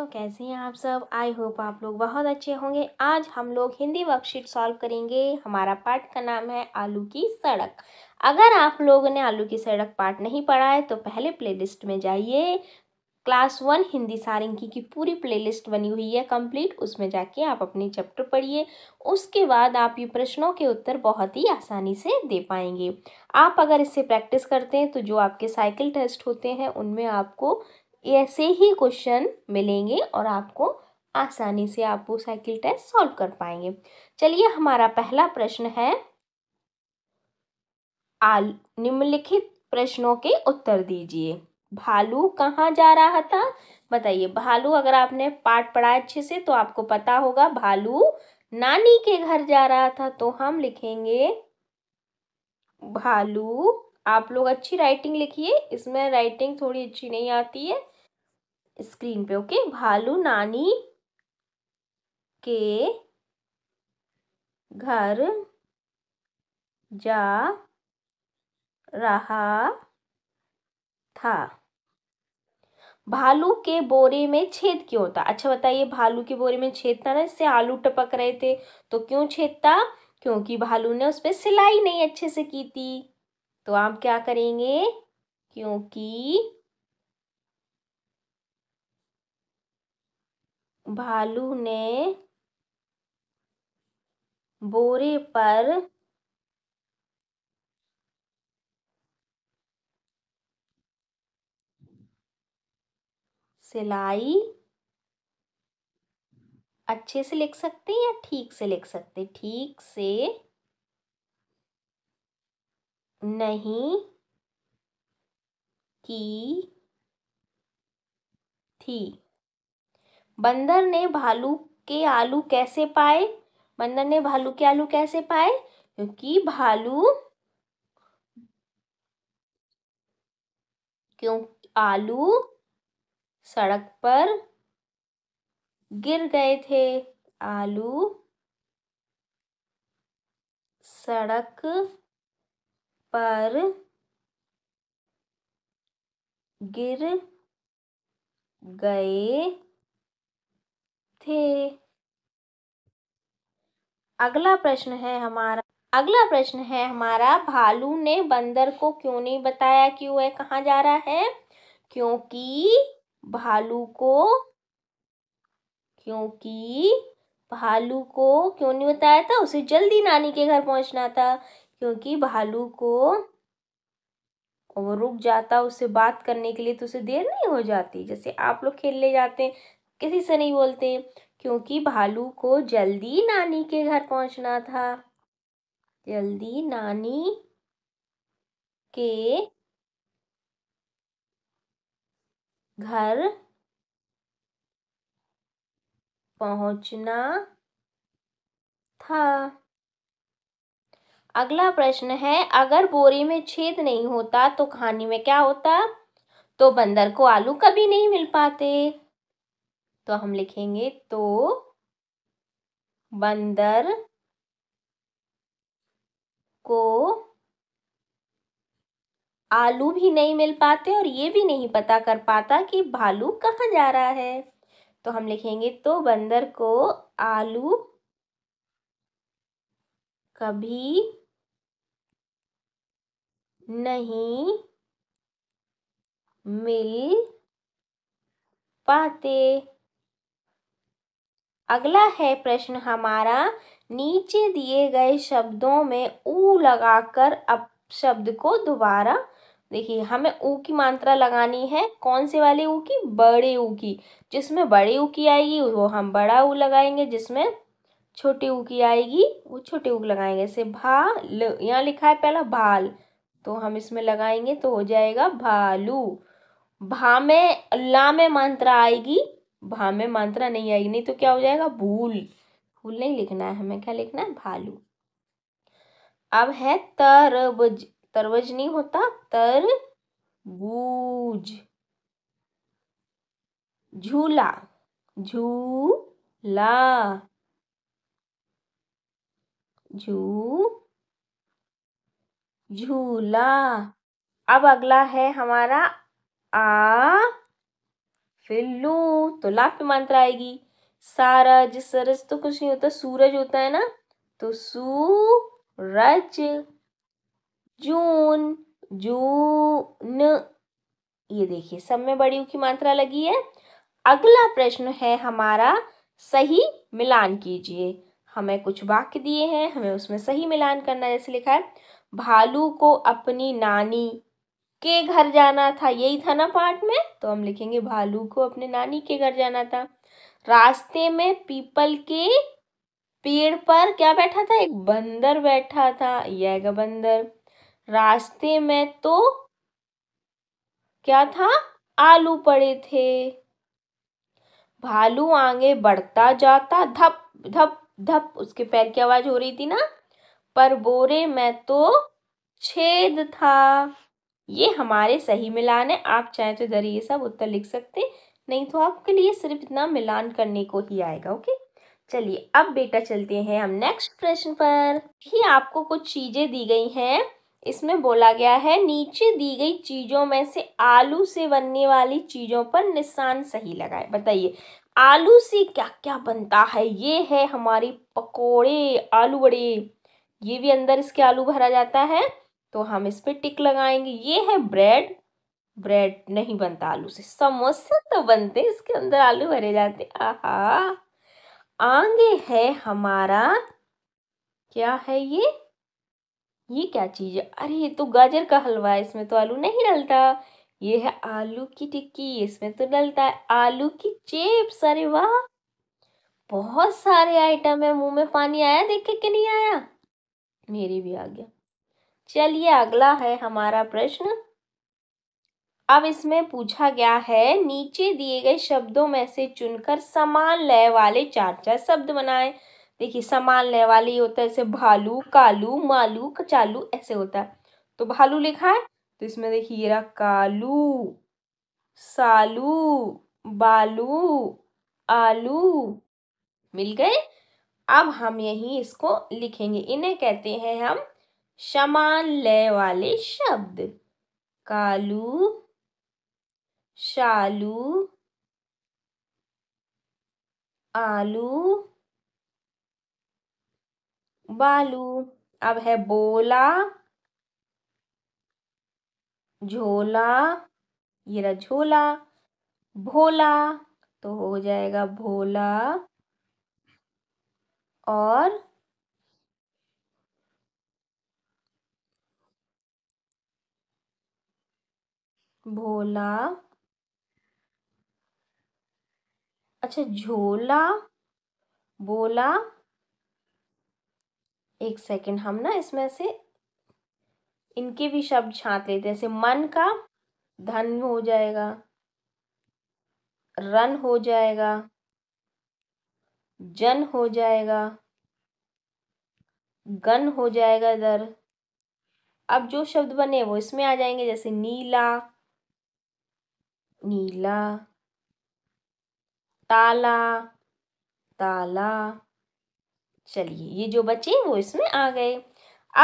तो कैसे हैं आप सब आई होप आप लोग बहुत अच्छे होंगे आज हम लोग हिंदी वर्कशीट सॉल्व करेंगे हमारा पार्ट का नाम है आलू की सड़क अगर आप लोगों ने आलू की सड़क पार्ट नहीं पढ़ा है तो पहले प्लेलिस्ट में जाइए क्लास वन हिंदी सारंगी की पूरी प्लेलिस्ट बनी हुई है कंप्लीट उसमें जाके आप अपने चैप्टर पढ़िए उसके बाद आप ये प्रश्नों के उत्तर बहुत ही आसानी से दे पाएंगे आप अगर इससे प्रैक्टिस करते हैं तो जो आपके साइकिल टेस्ट होते हैं उनमें आपको ऐसे ही क्वेश्चन मिलेंगे और आपको आसानी से आप वो साइकिल टेस्ट सॉल्व कर पाएंगे चलिए हमारा पहला प्रश्न है आल निम्नलिखित प्रश्नों के उत्तर दीजिए भालू कहाँ जा रहा था बताइए भालू अगर आपने पाठ पढ़ा अच्छे से तो आपको पता होगा भालू नानी के घर जा रहा था तो हम लिखेंगे भालू आप लोग अच्छी राइटिंग लिखिए इसमें राइटिंग थोड़ी अच्छी नहीं आती है स्क्रीन पे ओके भालू नानी के घर जा रहा था भालू के बोरे में छेद क्यों होता अच्छा बताइए भालू के बोरे में छेद था ना इससे आलू टपक रहे थे तो क्यों छेदता क्योंकि भालू ने उस पर सिलाई नहीं अच्छे से की थी तो आप क्या करेंगे क्योंकि भालू ने बोरे पर सिलाई अच्छे से लिख सकते हैं या ठीक से लिख सकते ठीक से नहीं की थी बंदर ने भालू के आलू कैसे पाए बंदर ने भालू के आलू कैसे पाए क्योंकि भालू क्यों आलू सड़क पर गिर गए थे आलू सड़क पर गिर गए थे अगला प्रश्न है हमारा अगला प्रश्न है हमारा भालू ने बंदर को क्यों नहीं बताया कि वह कहाँ जा रहा है क्योंकि भालू को क्योंकि भालू को क्यों नहीं बताया था उसे जल्दी नानी के घर पहुंचना था क्योंकि भालू को वो रुक जाता उससे बात करने के लिए तो उसे देर नहीं हो जाती जैसे आप लोग खेलने जाते हैं किसी से नहीं बोलते क्योंकि भालू को जल्दी नानी के घर पहुंचना था जल्दी नानी के घर पहुंचना था अगला प्रश्न है अगर बोरी में छेद नहीं होता तो खाने में क्या होता तो बंदर को आलू कभी नहीं मिल पाते तो हम लिखेंगे तो बंदर को आलू भी नहीं मिल पाते और ये भी नहीं पता कर पाता कि भालू कहाँ जा रहा है तो हम लिखेंगे तो बंदर को आलू कभी नहीं मिल पाते अगला है प्रश्न हमारा नीचे दिए गए शब्दों में ऊ लगाकर अब शब्द को दोबारा देखिए हमें ऊ की मात्रा लगानी है कौन से वाले ऊ की बड़े ऊ की जिसमें बड़े ऊ की आएगी वो हम बड़ा ऊ लगाएंगे जिसमें छोटे ऊ की आएगी वो छोटे ऊ लगाएंगे जैसे ल यहाँ लिखा है पहला भाल तो हम इसमें लगाएंगे तो हो जाएगा भालू भा में ला में मात्रा आएगी भा में मात्रा नहीं आएगी नहीं तो क्या हो जाएगा भूल भूल नहीं लिखना है हमें क्या लिखना है भालू अब है तरबज तरबज नहीं होता तर बूज झूला झूला झू झूला अब अगला है हमारा आ लू तो लाफ्ट मंत्र आएगी सारज सरज तो कुछ नहीं होता सूरज होता है ना तो सूरज जून जून ये देखिए सब में बड़ी की मात्रा लगी है अगला प्रश्न है हमारा सही मिलान कीजिए हमें कुछ वाक्य दिए हैं हमें उसमें सही मिलान करना जैसे लिखा है भालू को अपनी नानी के घर जाना था यही था ना पार्ट में तो हम लिखेंगे भालू को अपने नानी के घर जाना था रास्ते में पीपल के पेड़ पर क्या बैठा था एक बंदर बैठा था यह बंदर रास्ते में तो क्या था आलू पड़े थे भालू आगे बढ़ता जाता धप धप धप उसके पैर की आवाज हो रही थी ना पर बोरे में तो छेद था ये हमारे सही मिलान है आप चाहें तो इधर ये सब उत्तर लिख सकते नहीं तो आपके लिए सिर्फ इतना मिलान करने को ही आएगा ओके चलिए अब बेटा चलते हैं हम नेक्स्ट प्रश्न पर ही आपको कुछ चीज़ें दी गई हैं इसमें बोला गया है नीचे दी गई चीज़ों में से आलू से बनने वाली चीज़ों पर निशान सही लगाए बताइए आलू से क्या क्या बनता है ये है हमारी पकोड़े आलू बड़े ये भी अंदर इसके आलू भरा जाता है तो हम इस पर टिक लगाएंगे ये है ब्रेड ब्रेड नहीं बनता आलू से समोसे तो बनते इसके अंदर आलू भरे जाते आहा आगे है हमारा क्या है ये ये क्या चीज़ है अरे ये तो गाजर का हलवा है इसमें तो आलू नहीं डलता ये है आलू की टिक्की इसमें तो डलता है आलू की चिप्स अरे वाह बहुत सारे आइटम है मुंह में पानी आया देखे कि नहीं आया मेरी भी आ गया चलिए अगला है हमारा प्रश्न अब इसमें पूछा गया है नीचे दिए गए शब्दों में से चुनकर समान लय वाले चार चार शब्द बनाए देखिए समान लय वाले होता है जैसे भालू कालू मालू कचालू ऐसे होता है तो भालू लिखा है तो इसमें देखिए रहा कालू सालू बालू आलू मिल गए अब हम यही इसको लिखेंगे इन्हें कहते हैं हम समान लय वाले शब्द कालू शालू आलू बालू अब है बोला झोला ये रहा झोला भोला तो हो जाएगा भोला और भोला अच्छा झोला बोला एक सेकेंड हम ना इसमें से इनके भी शब्द छांट लेते हैं जैसे मन का धन हो जाएगा रन हो जाएगा जन हो जाएगा गन हो जाएगा इधर अब जो शब्द बने वो इसमें आ जाएंगे जैसे नीला नीला ताला ताला चलिए ये जो बचे वो इसमें आ गए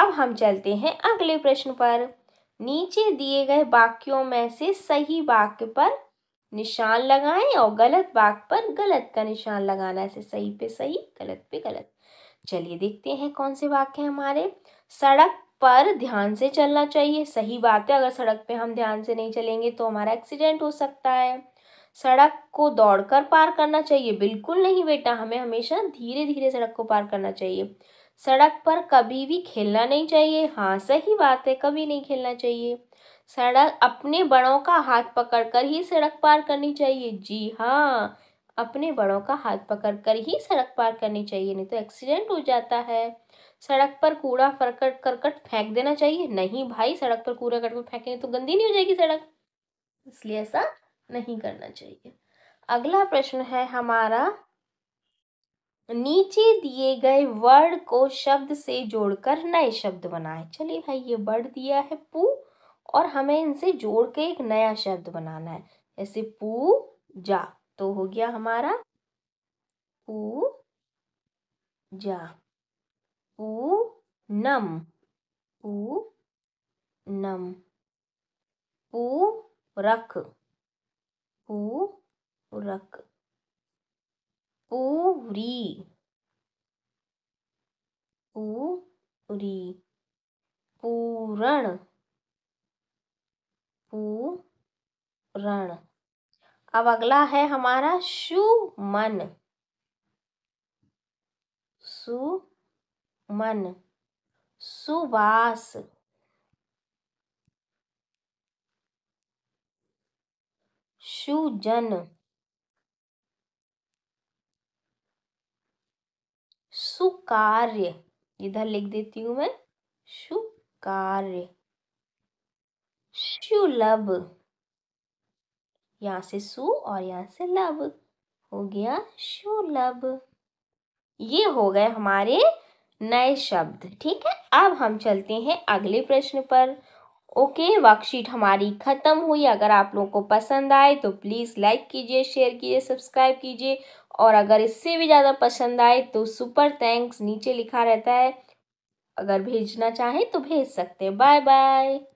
अब हम चलते हैं अगले प्रश्न पर नीचे दिए गए वाक्यों में से सही वाक्य पर निशान लगाएं और गलत वाक्य पर गलत का निशान लगाना ऐसे सही पे सही गलत पे गलत चलिए देखते हैं कौन से वाक्य हमारे सड़क पर ध्यान से चलना चाहिए सही बात है अगर सड़क पे हम ध्यान से नहीं चलेंगे तो हमारा एक्सीडेंट हो सकता है सड़क को दौड़कर पार करना चाहिए बिल्कुल नहीं बेटा हमें हमेशा धीरे धीरे सड़क को पार करना चाहिए सड़क पर कभी भी खेलना नहीं चाहिए हाँ सही बात है कभी नहीं खेलना चाहिए सड़क अपने बड़ों का हाथ पकड़कर ही सड़क पार करनी चाहिए जी हाँ अपने बड़ों का हाथ पकड़कर ही सड़क पार करनी चाहिए नहीं तो एक्सीडेंट हो जाता है सड़क पर कूड़ा करकट करकट फेंक देना चाहिए नहीं भाई सड़क पर कूड़ा करकट फेंकेंगे तो गंदी नहीं हो जाएगी सड़क इसलिए ऐसा नहीं करना चाहिए अगला प्रश्न है हमारा नीचे दिए गए वर्ड को शब्द से जोड़कर नए शब्द बनाए चलिए भाई ये वर्ड दिया है पू और हमें इनसे जोड़ के एक नया शब्द बनाना है जैसे जा तो हो गया हमारा जा पूनम पूनम पूरक पूरक पूरी पूरी पूरण पूरण अब अगला है हमारा शुमन सु मन सुवास सुजन सुकार्य इधर लिख देती हूं मैं सुकार्य सुलभ यहां से सु और यहां से लब हो गया सुलभ ये हो गए हमारे नए शब्द ठीक है अब हम चलते हैं अगले प्रश्न पर ओके वर्कशीट हमारी ख़त्म हुई अगर आप लोगों को पसंद आए तो प्लीज़ लाइक कीजिए शेयर कीजिए सब्सक्राइब कीजिए और अगर इससे भी ज़्यादा पसंद आए तो सुपर थैंक्स नीचे लिखा रहता है अगर भेजना चाहें तो भेज सकते हैं बाय बाय